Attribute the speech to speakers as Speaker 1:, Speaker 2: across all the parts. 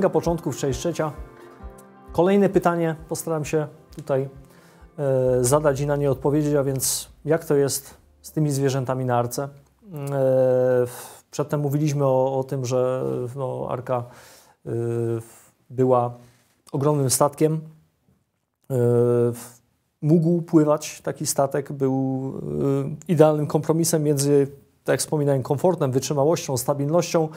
Speaker 1: sięga początków trzecia. Kolejne pytanie postaram się tutaj e, zadać i na nie odpowiedzieć, a więc jak to jest z tymi zwierzętami na arce? Mm, e, przedtem mówiliśmy o, o tym, że no, arka e, była ogromnym statkiem. Mógł pływać taki statek, był idealnym kompromisem między tak jak wspominałem, komfortem, wytrzymałością, stabilnością.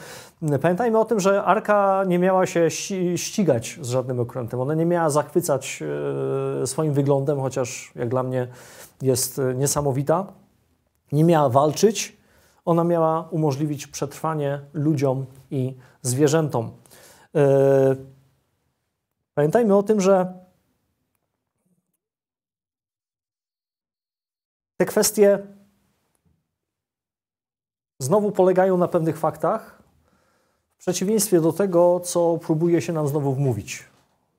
Speaker 1: Pamiętajmy o tym, że Arka nie miała się ścigać z żadnym okrętem. Ona nie miała zachwycać e, swoim wyglądem, chociaż jak dla mnie jest e, niesamowita. Nie miała walczyć. Ona miała umożliwić przetrwanie ludziom i zwierzętom. E, pamiętajmy o tym, że te kwestie znowu polegają na pewnych faktach, w przeciwieństwie do tego, co próbuje się nam znowu wmówić.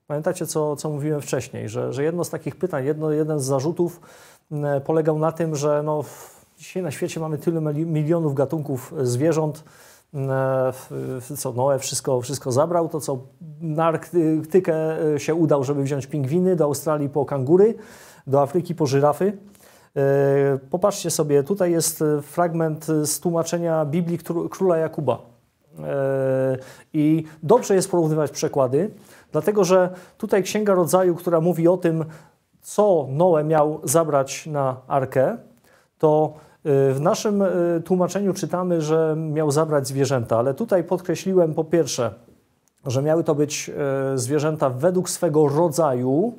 Speaker 1: Pamiętacie, co, co mówiłem wcześniej, że, że jedno z takich pytań, jedno, jeden z zarzutów mm, polegał na tym, że no, dzisiaj na świecie mamy tyle milionów gatunków zwierząt, mm, co Noe wszystko, wszystko zabrał, to co na Arktykę e, się udał, żeby wziąć pingwiny, do Australii po kangury, do Afryki po żyrafy. E, popatrzcie sobie, tutaj jest e, fragment z tłumaczenia Biblii króla Jakuba. E, I dobrze jest porównywać przekłady, dlatego że tutaj Księga Rodzaju, która mówi o tym, co Noe miał zabrać na arkę, to w naszym tłumaczeniu czytamy, że miał zabrać zwierzęta, ale tutaj podkreśliłem po pierwsze, że miały to być zwierzęta według swego rodzaju,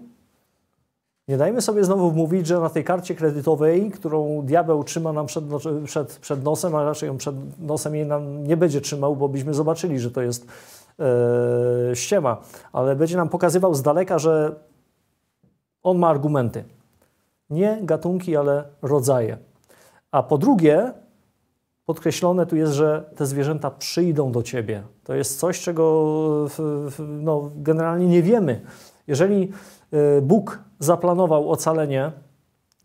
Speaker 1: nie dajmy sobie znowu mówić, że na tej karcie kredytowej, którą diabeł trzyma nam przed, przed, przed nosem, a raczej ją przed nosem jej nam nie będzie trzymał, bo byśmy zobaczyli, że to jest yy, ściema, ale będzie nam pokazywał z daleka, że on ma argumenty. Nie gatunki, ale rodzaje. A po drugie, podkreślone tu jest, że te zwierzęta przyjdą do ciebie. To jest coś, czego no, generalnie nie wiemy. Jeżeli E, Bóg zaplanował ocalenie,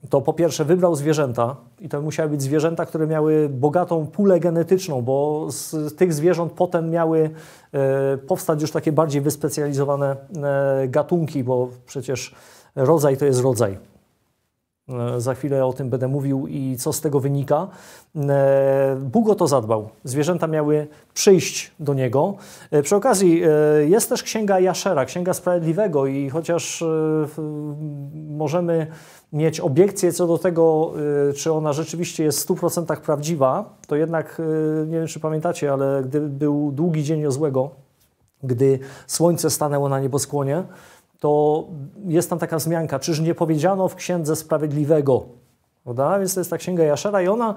Speaker 1: to po pierwsze wybrał zwierzęta, i to musiały być zwierzęta, które miały bogatą pulę genetyczną, bo z tych zwierząt potem miały e, powstać już takie bardziej wyspecjalizowane e, gatunki, bo przecież rodzaj to jest rodzaj. E, za chwilę o tym będę mówił i co z tego wynika. E, Bóg o to zadbał. Zwierzęta miały przyjść do niego. E, przy okazji jest też księga Jaszera, księga sprawiedliwego, i chociaż możemy mieć obiekcje co do tego, czy ona rzeczywiście jest w 100% prawdziwa, to jednak nie wiem, czy pamiętacie, ale gdy był długi dzień o złego, gdy słońce stanęło na nieboskłonie, to jest tam taka zmianka, czyż nie powiedziano w Księdze Sprawiedliwego, Prawda? Więc to jest ta księga Jaszera i ona e,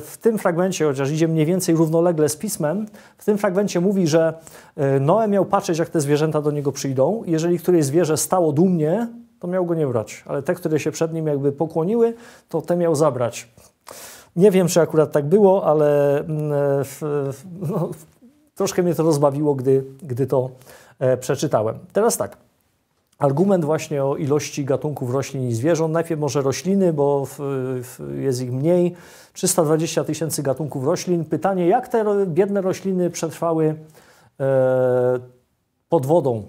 Speaker 1: w tym fragmencie, chociaż idzie mniej więcej równolegle z pismem, w tym fragmencie mówi, że e, Noe miał patrzeć, jak te zwierzęta do niego przyjdą. Jeżeli któreś zwierzę stało dumnie, to miał go nie brać, ale te, które się przed nim jakby pokłoniły, to te miał zabrać. Nie wiem, czy akurat tak było, ale mm, e, no, troszkę mnie to rozbawiło, gdy, gdy to przeczytałem. Teraz tak argument właśnie o ilości gatunków roślin i zwierząt. Najpierw może rośliny, bo w, w jest ich mniej, 320 tysięcy gatunków roślin. Pytanie, jak te biedne rośliny przetrwały e, pod wodą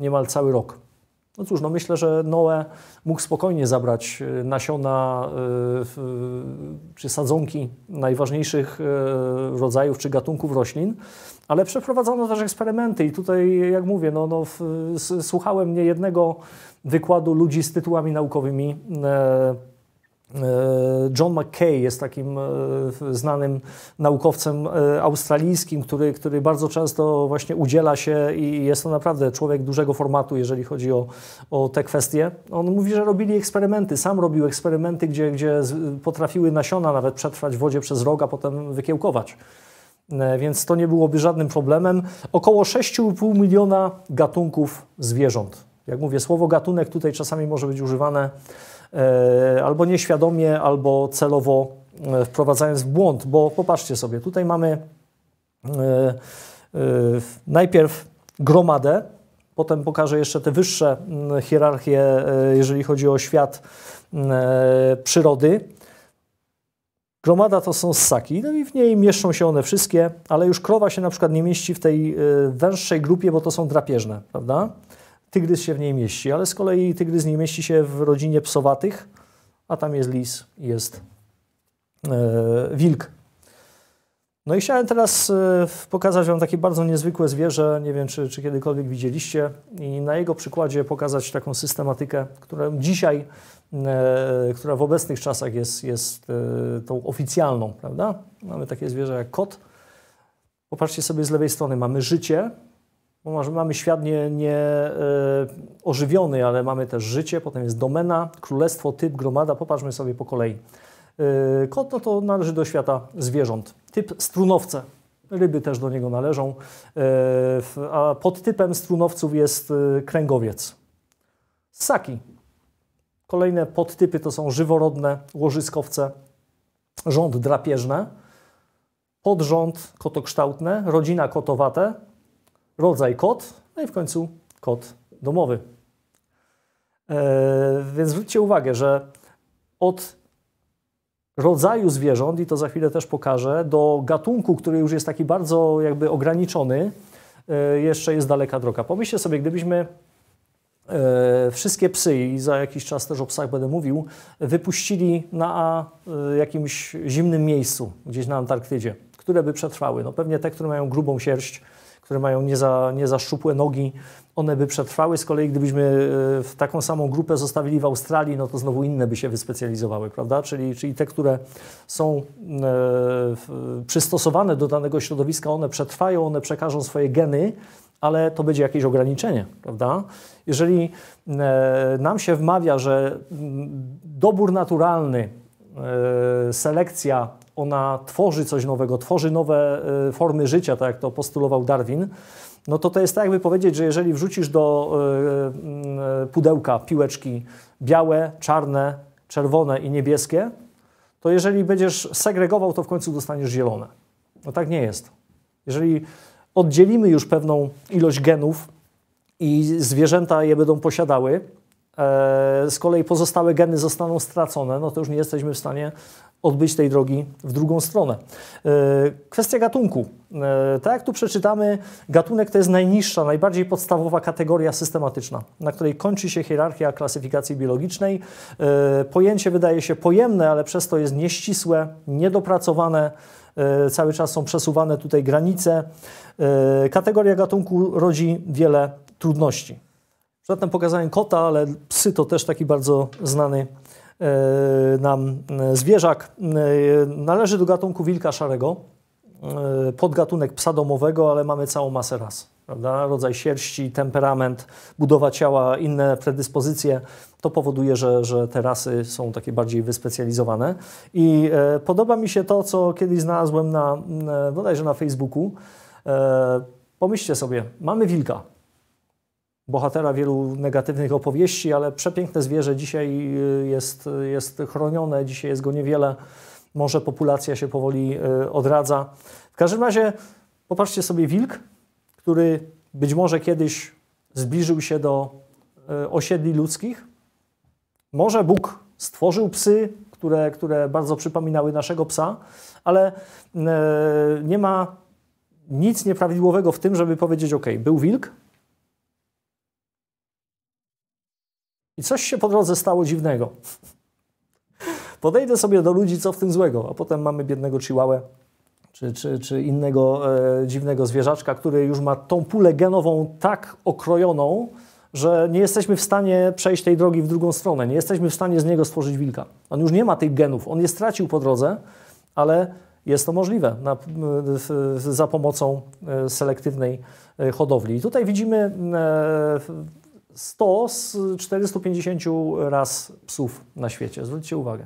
Speaker 1: niemal cały rok? No cóż, no myślę, że Noe mógł spokojnie zabrać e, nasiona e, czy sadzonki najważniejszych e, rodzajów czy gatunków roślin ale przeprowadzono też eksperymenty i tutaj, jak mówię, no, no, słuchałem nie jednego wykładu ludzi z tytułami naukowymi. E, e, John McKay jest takim e, znanym naukowcem australijskim, który, który bardzo często właśnie udziela się i jest to naprawdę człowiek dużego formatu, jeżeli chodzi o, o te kwestie. On mówi, że robili eksperymenty, sam robił eksperymenty, gdzie, gdzie potrafiły nasiona nawet przetrwać w wodzie przez rok, a potem wykiełkować. E, więc to nie byłoby żadnym problemem. Około 6,5 miliona gatunków zwierząt. Jak mówię, słowo gatunek tutaj czasami może być używane e, albo nieświadomie, albo celowo e, wprowadzając w błąd, bo popatrzcie sobie, tutaj mamy najpierw gromadę, potem pokażę jeszcze te wyższe mm, hierarchie, jeżeli chodzi o świat mm, przyrody. Gromada to są ssaki, no i w niej mieszczą się one wszystkie, ale już krowa się na przykład nie mieści w tej e, węższej grupie, bo to są drapieżne, prawda? Tygrys się w niej mieści, ale z kolei tygrys nie mieści się w rodzinie psowatych, a tam jest lis, jest e, wilk. No i chciałem teraz e, pokazać Wam takie bardzo niezwykłe zwierzę, nie wiem czy, czy kiedykolwiek widzieliście, i na jego przykładzie pokazać taką systematykę, którą dzisiaj E, która w obecnych czasach jest, jest e, tą oficjalną, prawda? Mamy takie zwierzę jak kot. Popatrzcie sobie z lewej strony, mamy życie, mamy świat nie, nie e, ożywiony, ale mamy też życie, potem jest domena, królestwo, typ, gromada, popatrzmy sobie po kolei. Kot no to należy do świata zwierząt. Typ strunowce. Ryby też do niego należą. A pod typem strunowców jest kręgowiec. Ssaki Kolejne podtypy to są żyworodne łożyskowce, rząd drapieżne, podrząd kotokształtne, rodzina kotowate, rodzaj kot, no i w końcu kot domowy. E, więc zwróćcie uwagę, że od rodzaju zwierząt, i to za chwilę też pokażę, do gatunku, który już jest taki bardzo jakby ograniczony, e, jeszcze jest daleka droga. Pomyślcie sobie, gdybyśmy E, wszystkie psy, i za jakiś czas też o psach będę mówił, wypuścili na e, jakimś zimnym miejscu, gdzieś na Antarktydzie, które by przetrwały. No pewnie te, które mają grubą sierść, które mają nie, za, nie za szczupłe nogi, one by przetrwały. Z kolei gdybyśmy e, w taką samą grupę zostawili w Australii, no to znowu inne by się wyspecjalizowały, prawda? Czyli, czyli te, które są e, przystosowane do danego środowiska, one przetrwają, one przekażą swoje geny ale to będzie jakieś ograniczenie, prawda? Jeżeli e, nam się wmawia, że dobór naturalny, e, selekcja, ona tworzy coś nowego, tworzy nowe e, formy życia, tak jak to postulował Darwin, no to to jest tak, jakby powiedzieć, że jeżeli wrzucisz do pudełka piłeczki białe, czarne, czerwone i niebieskie, to jeżeli będziesz segregował, to w końcu dostaniesz zielone. No tak nie jest. Jeżeli oddzielimy już pewną ilość genów i zwierzęta je będą posiadały, e, z kolei pozostałe geny zostaną stracone, no to już nie jesteśmy w stanie odbyć tej drogi w drugą stronę. E, kwestia gatunku. E, tak jak tu przeczytamy, gatunek to jest najniższa, najbardziej podstawowa kategoria systematyczna, na której kończy się hierarchia klasyfikacji biologicznej. Pojęcie wydaje się pojemne, ale przez to jest nieścisłe, niedopracowane, E, cały czas są przesuwane tutaj granice. E, kategoria gatunku rodzi wiele trudności. Zatem pokazałem kota, ale psy to też taki bardzo znany e, nam zwierzak. Należy do gatunku wilka szarego, podgatunek psa domowego, ale mamy całą masę ras prawda? rodzaj sierści, temperament, budowa ciała, inne predyspozycje, to powoduje, że, że te rasy są takie bardziej wyspecjalizowane. I e, podoba mi się to, co kiedyś znalazłem na, mm, e, bodajże na Facebooku. E, pomyślcie sobie, mamy wilka, bohatera wielu negatywnych opowieści, ale przepiękne zwierzę dzisiaj e, jest, jest chronione, dzisiaj jest go niewiele, może populacja się powoli e, odradza. W każdym razie popatrzcie sobie wilk, który być może kiedyś zbliżył się do e, osiedli ludzkich. Może Bóg stworzył psy, które, które bardzo przypominały naszego psa, ale e, nie ma nic nieprawidłowego w tym, żeby powiedzieć: OK, był wilk. I coś się po drodze stało dziwnego. Podejdę sobie do ludzi, co w tym złego, a potem mamy biednego chihuahua, czy, czy, czy innego e, dziwnego zwierzaczka, który już ma tą pulę genową tak okrojoną, że nie jesteśmy w stanie przejść tej drogi w drugą stronę, nie jesteśmy w stanie z niego stworzyć wilka. On już nie ma tych genów, on je stracił po drodze, ale jest to możliwe na, za pomocą e, selektywnej e, hodowli. I tutaj widzimy 100 e, z 450 raz psów na świecie. Zwróćcie uwagę.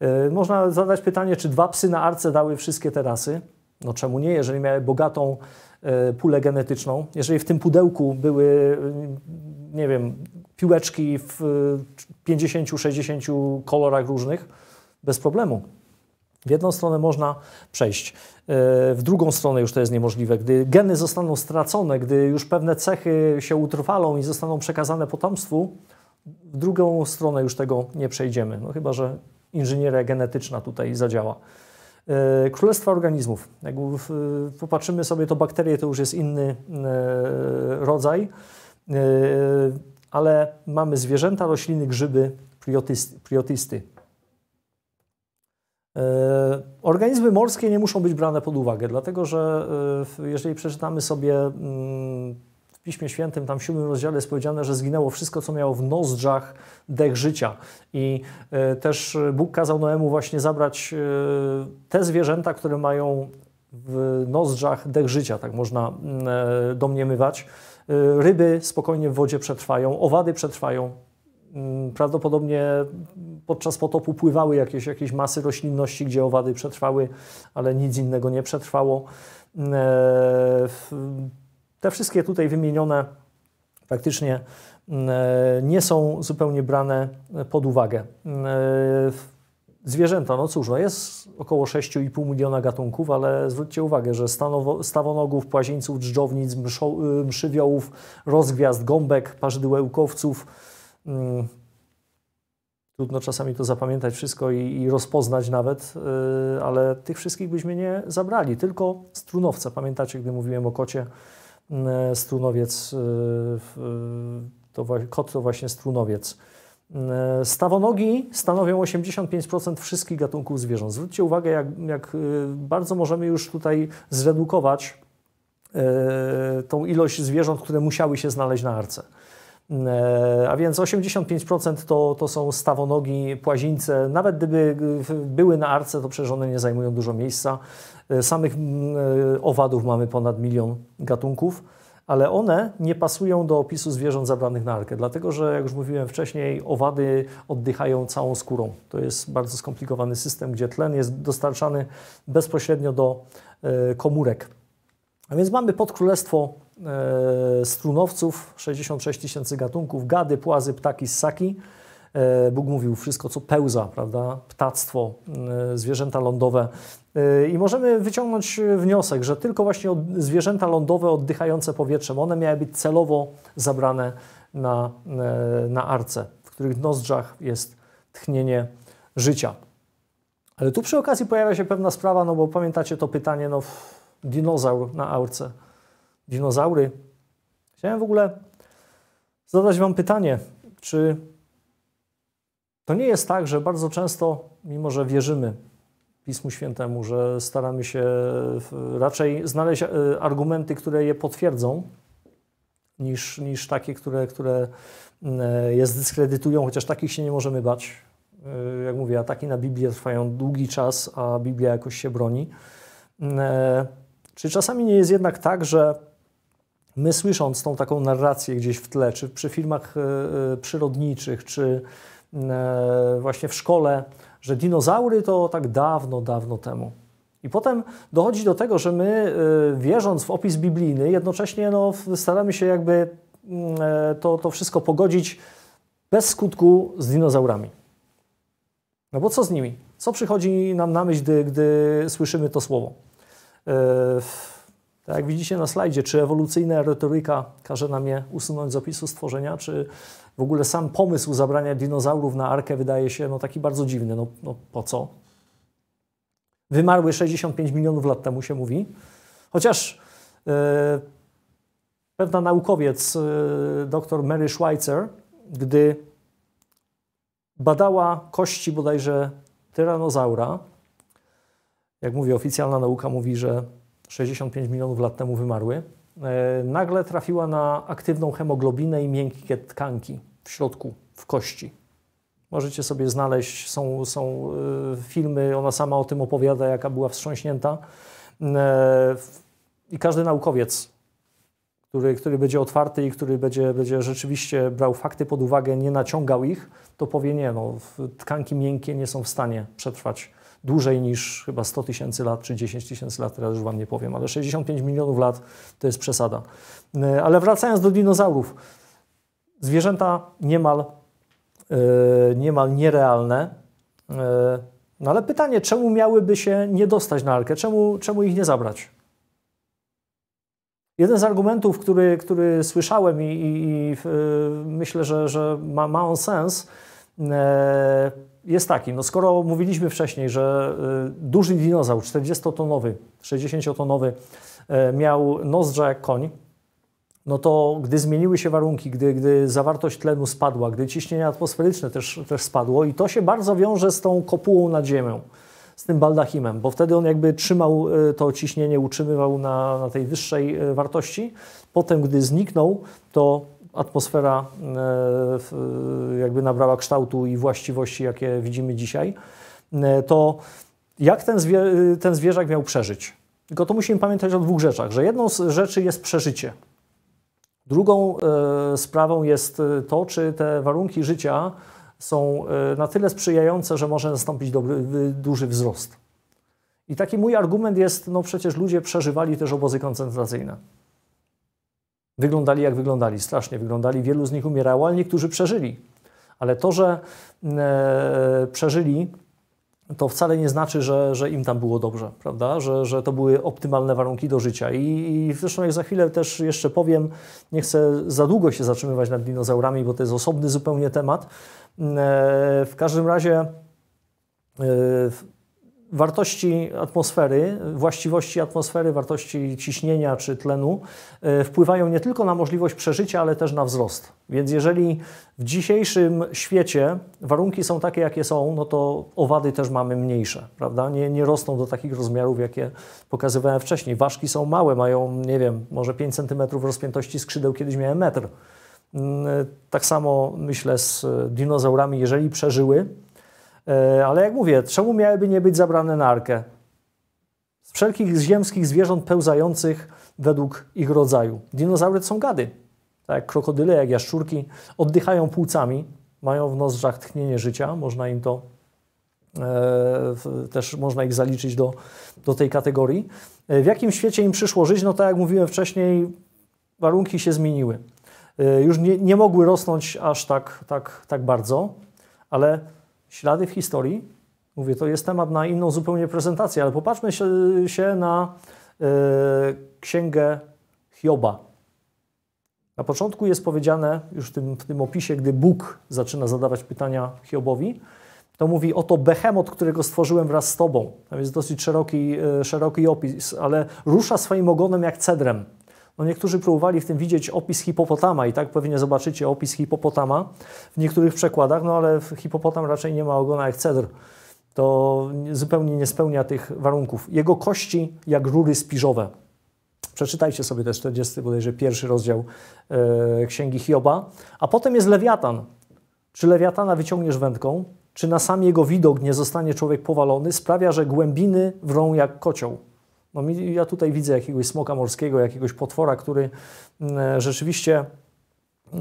Speaker 1: E, można zadać pytanie, czy dwa psy na arce dały wszystkie terasy? No czemu nie, jeżeli miały bogatą e, pulę genetyczną, jeżeli w tym pudełku były, e, nie wiem, piłeczki w 50-60 kolorach różnych, bez problemu. W jedną stronę można przejść, w drugą stronę już to jest niemożliwe. Gdy geny zostaną stracone, gdy już pewne cechy się utrwalą i zostaną przekazane potomstwu, w drugą stronę już tego nie przejdziemy. No chyba, że inżynieria genetyczna tutaj zadziała. E, Królestwa organizmów. Jak popatrzymy sobie, to bakterie to już jest inny e, rodzaj, e, ale mamy zwierzęta, rośliny, grzyby, priotisty. Organizmy morskie nie muszą być brane pod uwagę, dlatego że jeżeli przeczytamy sobie mm, Piśmie Świętym, tam w siódmym rozdziale jest powiedziane, że zginęło wszystko, co miało w nozdrzach dech życia. I e, też e, Bóg kazał Noemu właśnie zabrać e, te zwierzęta, które mają w nozdrzach dech życia, tak można mm, domniemywać. Ryby spokojnie w wodzie przetrwają, owady przetrwają. Mm, prawdopodobnie podczas potopu pływały jakieś, jakieś masy roślinności, gdzie owady przetrwały, ale nic innego nie przetrwało mm, te wszystkie tutaj wymienione praktycznie mm, e, nie są zupełnie brane e, pod uwagę. Mm, e, zwierzęta, no cóż, no jest około 6,5 miliona gatunków, ale zwróćcie uwagę, że stawonogów, płazieńców, drżownic, y, mszywiołów, rozgwiazd, gąbek, parzydyłełkowców. Mm, trudno czasami to zapamiętać wszystko i, i rozpoznać nawet, y, ale tych wszystkich byśmy nie zabrali, tylko strunowca. Pamiętacie, gdy mówiłem o kocie, E, strunowiec, e, e, to, kot to właśnie strunowiec. Stawonogi stanowią 85% wszystkich gatunków zwierząt. Zwróćcie uwagę, jak, jak bardzo możemy już tutaj zredukować tą ilość zwierząt, które musiały się znaleźć na arce. A więc 85% to, to są stawonogi, płazińce. Nawet gdyby były na arce, to przecież one nie zajmują dużo miejsca. E, samych mm, e, owadów mamy ponad milion gatunków, ale one nie pasują do opisu zwierząt zabranych na arkę, dlatego że, jak już mówiłem wcześniej, owady oddychają całą skórą. To jest bardzo skomplikowany system, gdzie tlen jest dostarczany bezpośrednio do e, komórek. A więc mamy podkrólestwo strunowców, 66 tysięcy gatunków, gady, płazy, ptaki, ssaki. Bóg mówił wszystko, co pełza, prawda? Ptactwo, zwierzęta lądowe, Y, I możemy wyciągnąć y, wniosek, że tylko właśnie zwierzęta lądowe oddychające powietrzem, one miały być celowo zabrane na, y, na arce, w których nozdrzach jest tchnienie życia. Ale tu przy okazji pojawia się pewna sprawa, no bo pamiętacie to pytanie, no dinozaur na arce. Dinozaury. Chciałem w ogóle zadać Wam pytanie, czy to nie jest tak, że bardzo często, mimo że wierzymy Pismu Świętemu, że staramy się raczej znaleźć e, argumenty, które je potwierdzą, niż, niż takie, które, które mm, e, je zdyskredytują, chociaż takich się nie możemy bać. E, jak mówię, ataki na Biblię trwają długi czas, a Biblia jakoś się broni. Mm, czy czasami nie jest jednak tak, że my słysząc tą taką narrację gdzieś w tle, czy przy filmach przyrodniczych, czy mm, właśnie w szkole, że dinozaury to tak dawno, dawno temu. I potem dochodzi do tego, że my, y, wierząc w opis biblijny, jednocześnie no, staramy się jakby mm, e, to, to wszystko pogodzić bez skutku z dinozaurami. No bo co z nimi? Co przychodzi nam na myśl, gdy, gdy słyszymy to słowo? E, tak jak widzicie na slajdzie, czy ewolucyjna retoryka każe nam je usunąć z opisu stworzenia, czy w ogóle sam pomysł zabrania dinozaurów na arkę wydaje się no, taki bardzo dziwny. No, no po co? Wymarły 65 milionów lat temu się mówi. Chociaż yy, pewna naukowiec, yy, e, dr Mary Schweitzer, gdy badała kości bodajże tyranozaura, jak mówi oficjalna nauka, mówi, że 65 milionów lat temu wymarły, e, nagle trafiła na aktywną hemoglobinę i miękkie tkanki w środku, w kości. Możecie sobie znaleźć, są, są e, filmy, ona sama o tym opowiada, jaka była wstrząśnięta. E, I każdy naukowiec, który, który będzie otwarty i który będzie, będzie rzeczywiście brał fakty pod uwagę, nie naciągał ich, to powie nie, no, tkanki miękkie nie są w stanie przetrwać dłużej niż chyba 100 tysięcy lat czy 10 tysięcy lat, teraz już Wam nie powiem, ale 65 milionów lat to jest przesada. E, ale wracając do dinozaurów, zwierzęta niemal, e, niemal nierealne, e, no ale pytanie, czemu miałyby się nie dostać na Arkę? Czemu, czemu ich nie zabrać? Jeden z argumentów, który, który słyszałem i, i, i myślę, że, że ma, ma on sens, E, jest taki, no skoro mówiliśmy wcześniej, że e, duży dinozaur 40-tonowy, 60-tonowy e, miał nozdrza jak koń, no to gdy zmieniły się warunki, gdy, gdy zawartość tlenu spadła, gdy ciśnienie atmosferyczne też, też spadło i to się bardzo wiąże z tą kopułą nad ziemią, z tym baldachimem, bo wtedy on jakby trzymał to ciśnienie, utrzymywał na, na tej wyższej wartości. Potem, gdy zniknął, to atmosfera e, jakby nabrała kształtu i właściwości, jakie widzimy dzisiaj, e, to jak ten, zwie, ten zwierzak miał przeżyć? Tylko to musimy pamiętać o dwóch rzeczach, że jedną z rzeczy jest przeżycie. Drugą e, sprawą jest to, czy te warunki życia są na tyle sprzyjające, że może nastąpić dobry, duży wzrost. I taki mój argument jest, no przecież ludzie przeżywali też obozy koncentracyjne. Wyglądali jak wyglądali, strasznie wyglądali, wielu z nich umierało, ale niektórzy przeżyli. Ale to, że e, przeżyli, to wcale nie znaczy, że, że im tam było dobrze, prawda? Że, że to były optymalne warunki do życia. I, I zresztą jak za chwilę też jeszcze powiem, nie chcę za długo się zatrzymywać nad dinozaurami, bo to jest osobny zupełnie temat. E, w każdym razie. E, wartości atmosfery, właściwości atmosfery, wartości ciśnienia czy tlenu e, wpływają nie tylko na możliwość przeżycia, ale też na wzrost. Więc jeżeli w dzisiejszym świecie warunki są takie, jakie są, no to owady też mamy mniejsze, prawda? Nie, nie rosną do takich rozmiarów, jakie pokazywałem wcześniej. Ważki są małe, mają, nie wiem, może 5 cm rozpiętości skrzydeł, kiedyś miałem metr. Mm, e, tak samo myślę z dinozaurami, jeżeli przeżyły, E, ale jak mówię, czemu miałyby nie być zabrane na arkę? Z wszelkich ziemskich zwierząt pełzających według ich rodzaju. Dinozaury to są gady. Tak jak krokodyle, jak jaszczurki, oddychają płucami, mają w nozdrzach tchnienie życia, można im to e, też można ich zaliczyć do, do tej kategorii. E, w jakim świecie im przyszło żyć? No tak jak mówiłem wcześniej, warunki się zmieniły. już nie, nie mogły rosnąć aż tak, tak, tak bardzo, ale ślady w historii. Mówię, to jest temat na inną zupełnie prezentację, ale popatrzmy się na e, księgę Hioba. Na początku jest powiedziane, już w tym, w tym opisie, gdy Bóg zaczyna zadawać pytania Hiobowi, to mówi, oto behemot, którego stworzyłem wraz z Tobą. To jest dosyć szeroki, e, szeroki opis, ale rusza swoim ogonem jak cedrem. No niektórzy próbowali w tym widzieć opis hipopotama i tak pewnie zobaczycie opis hipopotama w niektórych przekładach, no ale hipopotam raczej nie ma ogona jak cedr. To zupełnie nie spełnia tych warunków. Jego kości jak rury spiżowe. Przeczytajcie sobie też 40 bodajże pierwszy rozdział e, Księgi Hioba. A potem jest lewiatan. Czy lewiatana wyciągniesz wędką? Czy na sam jego widok nie zostanie człowiek powalony? Sprawia, że głębiny wrą jak kocioł. No ja tutaj widzę jakiegoś smoka morskiego, jakiegoś potwora, który mm, e, rzeczywiście e,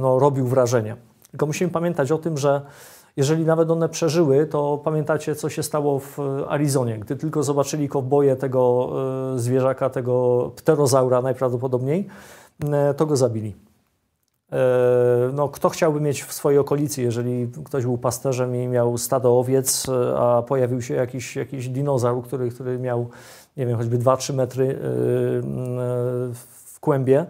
Speaker 1: no, robił wrażenie. Tylko musimy pamiętać o tym, że jeżeli nawet one przeżyły, to pamiętacie, co się stało w Arizonie, gdy tylko zobaczyli kowboje tego e, zwierzaka, tego pterozaura najprawdopodobniej, to go zabili. E, no, kto chciałby mieć w swojej okolicy, jeżeli ktoś był pasterzem i miał stado owiec, e, a pojawił się jakiś, jakiś dinozaur, który, który miał, nie wiem, choćby 2-3 metry e, w kłębie,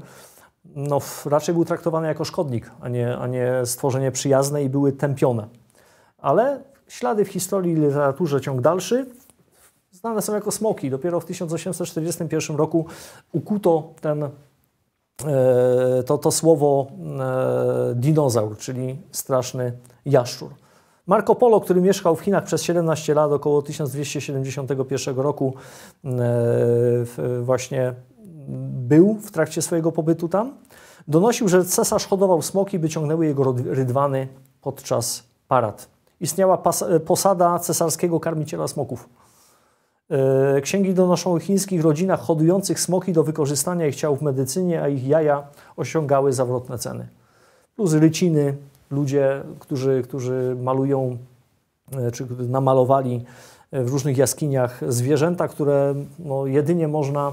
Speaker 1: no, raczej był traktowany jako szkodnik, a nie, a nie stworzenie przyjazne i były tępione. Ale ślady w historii i literaturze ciąg dalszy znane są jako smoki. Dopiero w 1841 roku ukuto ten E, to, to słowo e, dinozaur, czyli straszny jaszczur. Marco Polo, który mieszkał w Chinach przez 17 lat, około 1271 roku, e, właśnie był w trakcie swojego pobytu tam, donosił, że cesarz hodował smoki, by ciągnęły jego rydwany podczas parad. Istniała posada cesarskiego karmiciela smoków E, księgi donoszą o chińskich rodzinach hodujących smoki do wykorzystania ich ciał w medycynie, a ich jaja osiągały zawrotne ceny. Plus ryciny, ludzie, którzy, którzy malują e, czy namalowali e, w różnych jaskiniach zwierzęta, które no, jedynie można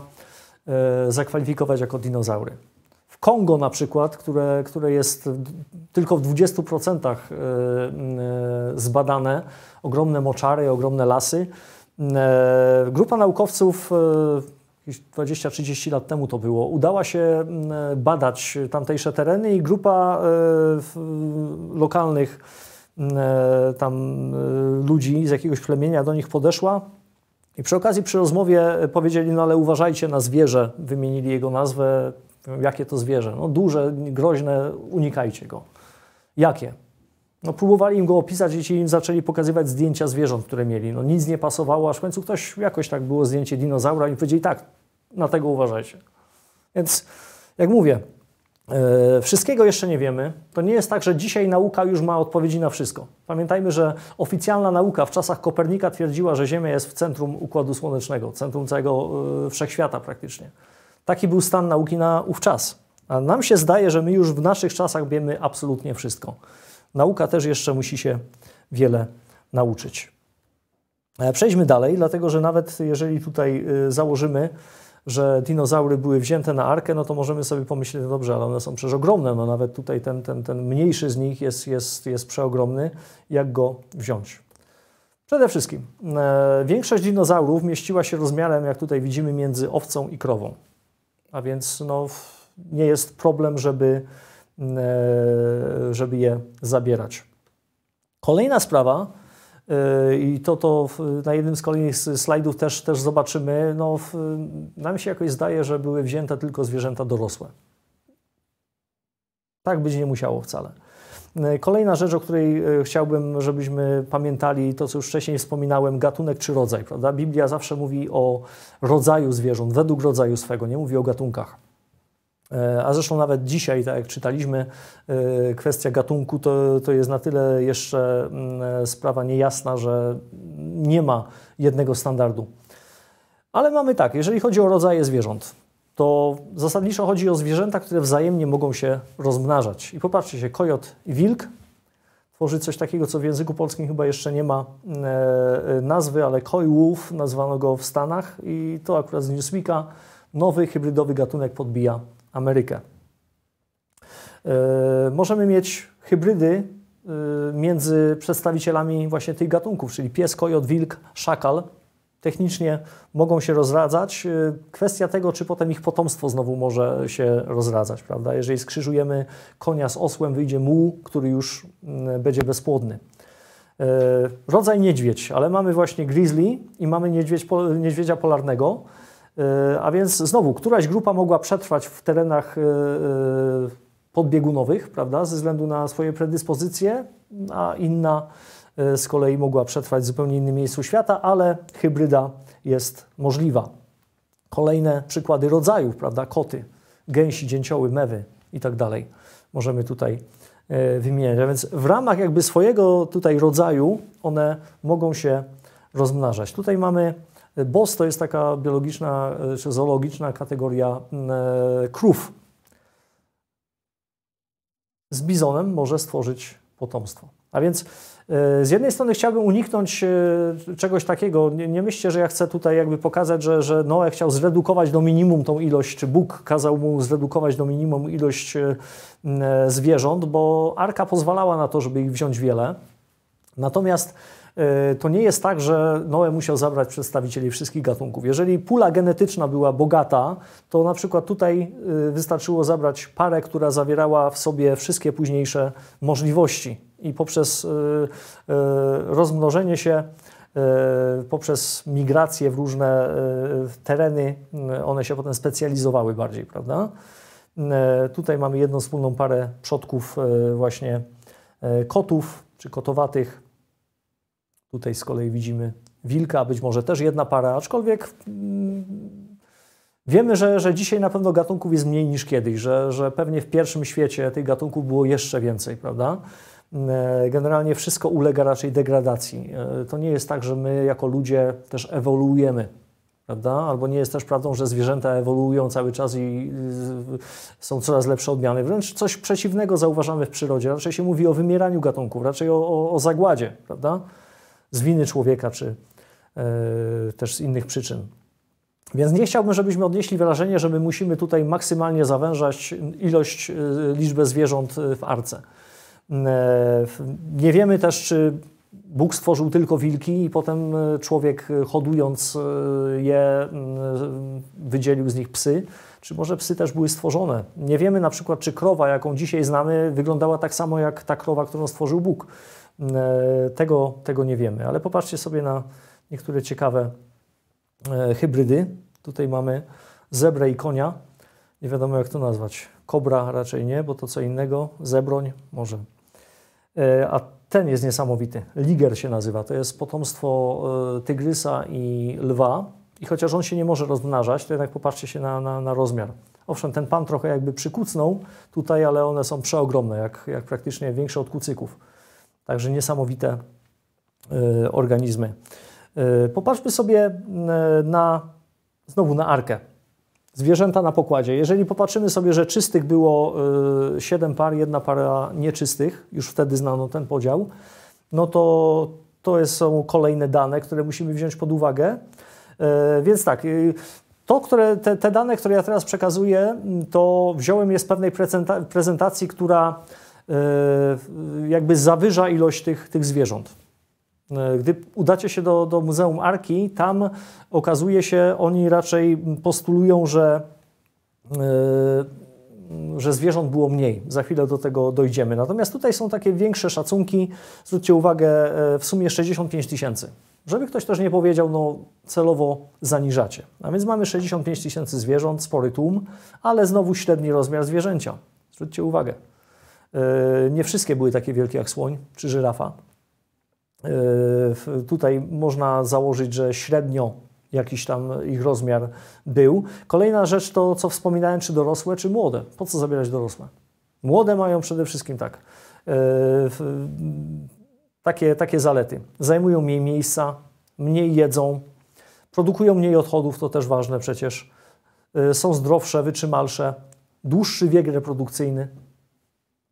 Speaker 1: zakwalifikować jako dinozaury. W Kongo na przykład, które, które jest tylko w 20% zbadane, ogromne moczary, ogromne lasy, E, grupa naukowców e, jakieś 20-30 lat temu to było, udała się e, badać tamtejsze tereny i grupa lokalnych tam ludzi z jakiegoś plemienia do nich podeszła i przy okazji przy rozmowie powiedzieli, no ale uważajcie na zwierzę, wymienili jego nazwę, jakie to zwierzę, no duże, groźne, unikajcie go. Jakie? No, próbowali im go opisać i ci im zaczęli pokazywać zdjęcia zwierząt, które mieli. No, nic nie pasowało, aż w końcu ktoś jakoś tak było zdjęcie dinozaura i powiedzieli tak, na tego uważajcie. Więc jak mówię, Yy, wszystkiego jeszcze nie wiemy. To nie jest tak, że dzisiaj nauka już ma odpowiedzi na wszystko. Pamiętajmy, że oficjalna nauka w czasach Kopernika twierdziła, że Ziemia jest w centrum Układu Słonecznego, centrum całego yy, wszechświata praktycznie. Taki był stan nauki na ówczas. A nam się zdaje, że my już w naszych czasach wiemy absolutnie wszystko. Nauka też jeszcze musi się wiele nauczyć. E, przejdźmy dalej, dlatego że nawet jeżeli tutaj y, założymy, że dinozaury były wzięte na arkę, no to możemy sobie pomyśleć, no dobrze, ale one są przecież ogromne, no nawet tutaj ten, ten, ten mniejszy z nich jest, jest, jest przeogromny, jak go wziąć? Przede wszystkim e, większość dinozaurów mieściła się rozmiarem, jak tutaj widzimy, między owcą i krową, a więc no, nie jest problem, żeby E, żeby je zabierać. Kolejna sprawa, e, i to, to na jednym z kolejnych slajdów też, też zobaczymy. No, nam się jakoś zdaje, że były wzięte tylko zwierzęta dorosłe. Tak być nie musiało wcale. E, kolejna rzecz, o której chciałbym, żebyśmy pamiętali, to co już wcześniej wspominałem, gatunek czy rodzaj. Prawda? Biblia zawsze mówi o rodzaju zwierząt, według rodzaju swego, nie mówi o gatunkach. E, a zresztą nawet dzisiaj, tak jak czytaliśmy, e, kwestia gatunku to, to jest na tyle jeszcze mm, e, sprawa niejasna, że nie ma jednego standardu. Ale mamy tak, jeżeli chodzi o rodzaje zwierząt, to zasadniczo chodzi o zwierzęta, które wzajemnie mogą się rozmnażać. I popatrzcie się, kojot i wilk tworzy coś takiego, co w języku polskim chyba jeszcze nie ma mm, nazwy, ale koi wolf nazwano go w Stanach i to akurat z Newsweeka nowy hybrydowy gatunek podbija Amerykę. E, możemy mieć hybrydy e, między przedstawicielami właśnie tych gatunków, czyli pies, kojot, wilk, szakal. Technicznie mogą się rozradzać. E, kwestia tego, czy potem ich potomstwo znowu może się rozradzać, prawda? Jeżeli skrzyżujemy konia z osłem, wyjdzie muł, który już mm, będzie bezpłodny. Rodzaj niedźwiedź, ale mamy właśnie grizzly i mamy niedźwiedź, niedźwiedzia polarnego. E, a więc znowu, któraś grupa mogła przetrwać w terenach e, e, podbiegunowych, prawda, ze względu na swoje predyspozycje, a inna z kolei mogła przetrwać w zupełnie innym miejscu świata, ale hybryda jest możliwa. Kolejne przykłady rodzajów, prawda, koty, gęsi, dzięcioły, mewy i tak dalej. Możemy tutaj wymieniać. A więc w ramach jakby swojego tutaj rodzaju one mogą się rozmnażać. Tutaj mamy BOS to jest taka biologiczna e, czy zoologiczna kategoria e, krów. Z bizonem może stworzyć potomstwo. A więc e, z jednej strony chciałbym uniknąć czegoś takiego. Nie, nie myślcie, że ja chcę tutaj jakby pokazać, że, że Noe chciał zredukować do minimum tą ilość, czy Bóg kazał mu zredukować do minimum ilość zwierząt, bo arka pozwalała na to, żeby ich wziąć wiele. Natomiast E, to nie jest tak, że Noe musiał zabrać przedstawicieli wszystkich gatunków. Jeżeli pula genetyczna była bogata, to na przykład tutaj e, wystarczyło zabrać parę, która zawierała w sobie wszystkie późniejsze możliwości i poprzez e, rozmnożenie się poprzez migrację w różne tereny, mm, one się potem specjalizowały bardziej, prawda? Tutaj mamy jedną wspólną parę przodków właśnie kotów czy kotowatych, Tutaj z kolei widzimy wilka, być może też jedna para, aczkolwiek mm, wiemy, że, że dzisiaj na pewno gatunków jest mniej niż kiedyś, że, że pewnie w pierwszym świecie tych gatunków było jeszcze więcej, prawda? Mm, e, generalnie wszystko ulega raczej degradacji. E, to nie jest tak, że my jako ludzie też ewoluujemy. Prawda? Albo nie jest też prawdą, że zwierzęta ewoluują cały czas i są coraz lepsze odmiany. Wręcz coś przeciwnego zauważamy w przyrodzie. Raczej się mówi o wymieraniu gatunków, raczej o, o, o zagładzie. Prawda? z winy człowieka, czy e, też z innych przyczyn. Więc nie chciałbym, żebyśmy odnieśli wrażenie, że my musimy tutaj maksymalnie zawężać ilość, e, liczbę zwierząt e, w arce. nie wiemy też, czy Bóg stworzył tylko wilki i potem człowiek hodując je mm, wydzielił z nich psy, czy może psy też były stworzone. Nie wiemy na przykład, czy krowa, jaką dzisiaj znamy, wyglądała tak samo jak ta krowa, którą stworzył Bóg. E, tego, tego nie wiemy, ale popatrzcie sobie na niektóre ciekawe e, hybrydy. Tutaj mamy zebrę i konia. Nie wiadomo jak to nazwać. Kobra raczej nie, bo to co innego. Zebroń może. E, a ten jest niesamowity. Liger się nazywa. To jest potomstwo tygrysa i lwa. I chociaż on się nie może rozmnażać, to jednak popatrzcie się na, na, na rozmiar. Owszem, ten pan trochę jakby przykucnął tutaj, ale one są przeogromne, jak, jak praktycznie większe od kucyków. Także niesamowite e, organizmy. E, popatrzmy sobie e, na, znowu na arkę. Zwierzęta na pokładzie. Jeżeli popatrzymy sobie, że czystych było 7 par, jedna para nieczystych, już wtedy znano ten podział, no to to są kolejne dane, które musimy wziąć pod uwagę. Więc tak, to, które, te, te dane, które ja teraz przekazuję, to wziąłem je z pewnej prezentacji, która E, jakby zawyża ilość tych, tych zwierząt. E, gdy udacie się do, do Muzeum Arki, tam okazuje się, oni raczej postulują, że, e, że zwierząt było mniej. Za chwilę do tego dojdziemy. Natomiast tutaj są takie większe szacunki. Zwróćcie uwagę, w sumie 65 tysięcy. Żeby ktoś też nie powiedział, no celowo zaniżacie. A więc mamy 65 tysięcy zwierząt, spory tłum, ale znowu średni rozmiar zwierzęcia. Zwróćcie uwagę. E, nie wszystkie były takie wielkie jak słoń czy żyrafa. E, tutaj można założyć, że średnio jakiś tam ich rozmiar był. Kolejna rzecz to, co wspominałem, czy dorosłe, czy młode. Po co zabierać dorosłe? Młode mają przede wszystkim tak. E, takie, takie zalety. Zajmują mniej miejsca, mniej jedzą, produkują mniej odchodów, to też ważne przecież. Są zdrowsze, wytrzymalsze, dłuższy wiek reprodukcyjny,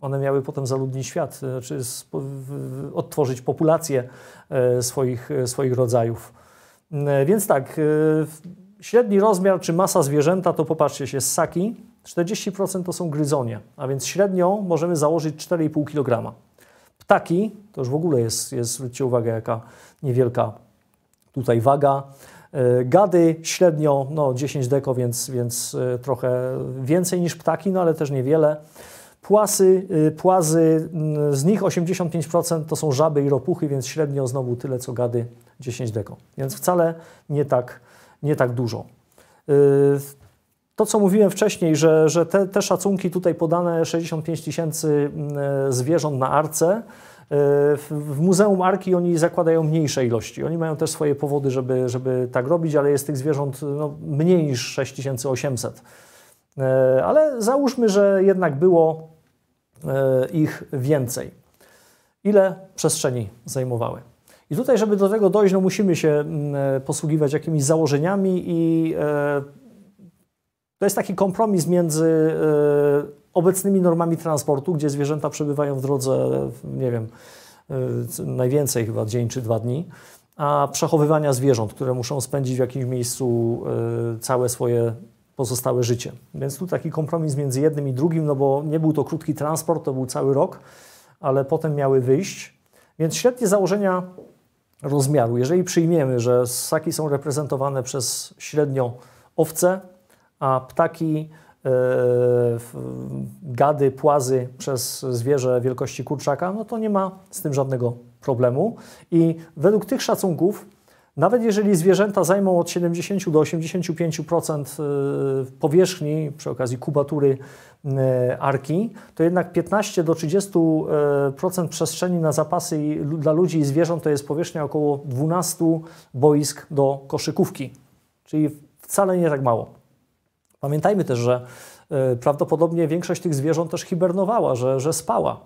Speaker 1: one miały potem zaludnić świat, e, czy odtworzyć populację e, swoich, e, swoich rodzajów. Więc tak, średni rozmiar czy masa zwierzęta to popatrzcie się, ssaki 40% to są gryzonie, a więc średnio możemy założyć 4,5 kg. Ptaki to już w ogóle jest, jest zwróćcie uwagę, jaka niewielka tutaj waga. Gady średnio no, 10 deko, więc, więc trochę więcej niż ptaki, no ale też niewiele. Płasy, y, płazy, mm, z nich 85% to są żaby i ropuchy, więc średnio znowu tyle co gady 10 deko. Więc wcale nie tak, nie tak dużo. Y, to, co mówiłem wcześniej, że, że te, te szacunki tutaj podane 65 tysięcy mm, zwierząt na arce, y, w Muzeum Arki oni zakładają mniejsze ilości. Oni mają też swoje powody, żeby, żeby tak robić, ale jest tych zwierząt no, mniej niż 6800. Ale załóżmy, że jednak było E, ich więcej. Ile przestrzeni zajmowały? I tutaj, żeby do tego dojść, no musimy się mm, e, posługiwać jakimiś założeniami i e, to jest taki kompromis między obecnymi normami transportu, gdzie zwierzęta przebywają w drodze, nie wiem, najwięcej chyba dzień czy dwa dni, a przechowywania zwierząt, które muszą spędzić w jakimś miejscu całe swoje pozostałe życie. Więc tu taki kompromis między jednym i drugim, no bo nie był to krótki transport, to był cały rok, ale potem miały wyjść. Więc średnie założenia rozmiaru, jeżeli przyjmiemy, że ssaki są reprezentowane przez średnio owce, a ptaki, yy, gady, płazy przez zwierzę wielkości kurczaka, no to nie ma z tym żadnego problemu. I według tych szacunków nawet jeżeli zwierzęta zajmą od 70 do 85% y, powierzchni przy okazji kubatury y, arki, to jednak 15 do 30% przestrzeni na zapasy dla ludzi i zwierząt to jest powierzchnia około 12 boisk do koszykówki, czyli wcale nie tak mało. Pamiętajmy też, że y, prawdopodobnie większość tych zwierząt też hibernowała, że, że spała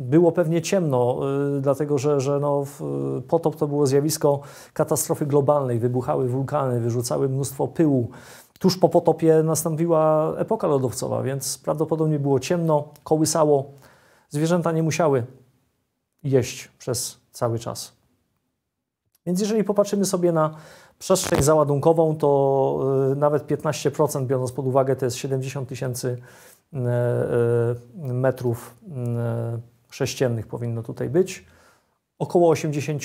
Speaker 1: było pewnie ciemno, y, dlatego że, że no, potop to było zjawisko katastrofy globalnej. Wybuchały wulkany, wyrzucały mnóstwo pyłu. Tuż po potopie nastąpiła epoka lodowcowa, więc prawdopodobnie było ciemno, kołysało. Zwierzęta nie musiały jeść przez cały czas. Więc jeżeli popatrzymy sobie na przestrzeń załadunkową, to y, nawet 15%, biorąc pod uwagę, to jest 70 tysięcy y, metrów sześciennych powinno tutaj być. Około 80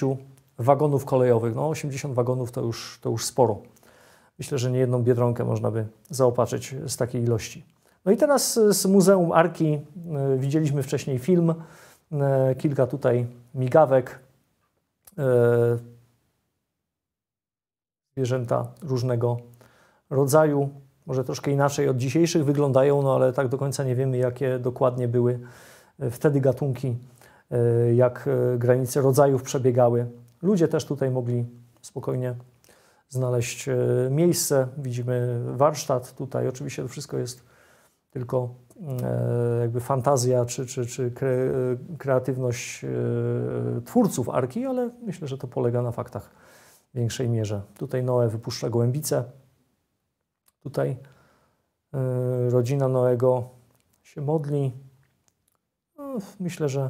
Speaker 1: wagonów kolejowych. No 80 wagonów to już, to już sporo. Myślę, że nie jedną biedronkę można by zaopatrzyć z takiej ilości. No i teraz z Muzeum Arki e, widzieliśmy wcześniej film, e, kilka tutaj migawek, e, zwierzęta różnego rodzaju, może troszkę inaczej od dzisiejszych wyglądają, no ale tak do końca nie wiemy, jakie dokładnie były Wtedy gatunki e, jak e, granice rodzajów przebiegały. Ludzie też tutaj mogli spokojnie znaleźć e, miejsce. Widzimy warsztat tutaj. Oczywiście to wszystko jest tylko mm, jakby fantazja czy, czy, czy kreatywność twórców Arki, ale myślę, że to polega na faktach w większej mierze. Tutaj Noe wypuszcza głębice. Tutaj rodzina Noego się modli myślę, że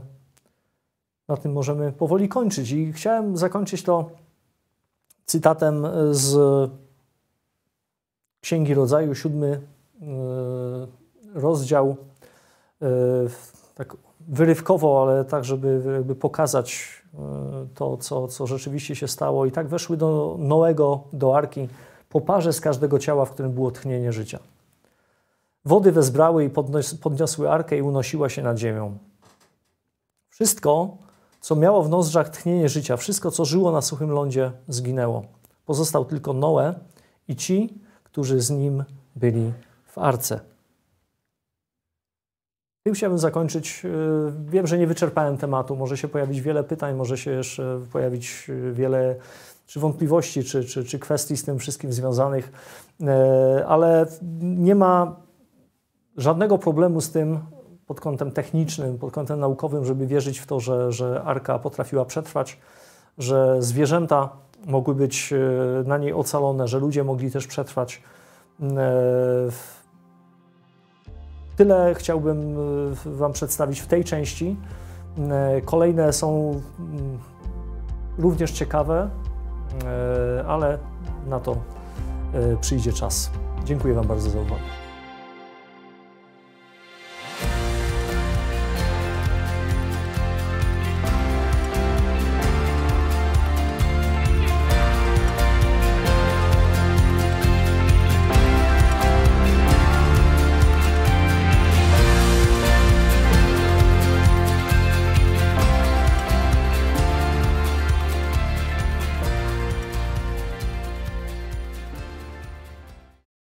Speaker 1: na tym możemy powoli kończyć. I chciałem zakończyć to cytatem z Księgi Rodzaju, siódmy e, rozdział, e, tak wyrywkowo, ale tak, żeby jakby pokazać e, to, co, co rzeczywiście się stało. I tak weszły do Noego, do Arki, po parze z każdego ciała, w którym było tchnienie życia. Wody wezbrały i podniosły Arkę i unosiła się nad ziemią. Wszystko, co miało w nozdrzach tchnienie życia, wszystko, co żyło na suchym lądzie, zginęło. Pozostał tylko Noe i ci, którzy z nim byli w arce. Tym chciałbym zakończyć. Yy, wiem, że nie wyczerpałem tematu. Może się pojawić wiele pytań, może się jeszcze pojawić yy, wiele czy wątpliwości, czy, czy, czy kwestii z tym wszystkim związanych, yy, ale nie ma żadnego problemu z tym, pod kątem technicznym, pod kątem naukowym, żeby wierzyć w to, że, że arka potrafiła przetrwać, że zwierzęta mogły być e, na niej ocalone, że ludzie mogli też przetrwać. E, tyle chciałbym e, Wam przedstawić w tej części. Kolejne są mm, również ciekawe, ale na to przyjdzie czas. Dziękuję Wam bardzo za uwagę.